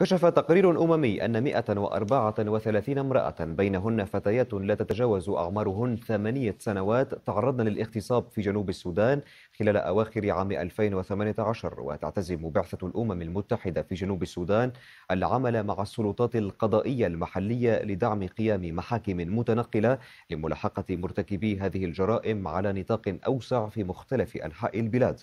كشف تقرير أممي أن 134 امرأة بينهن فتيات لا تتجاوز أعمارهن ثمانية سنوات تعرضن للاغتصاب في جنوب السودان خلال أواخر عام 2018 وتعتزم بعثة الأمم المتحدة في جنوب السودان العمل مع السلطات القضائية المحلية لدعم قيام محاكم متنقلة لملاحقة مرتكبي هذه الجرائم على نطاق أوسع في مختلف أنحاء البلاد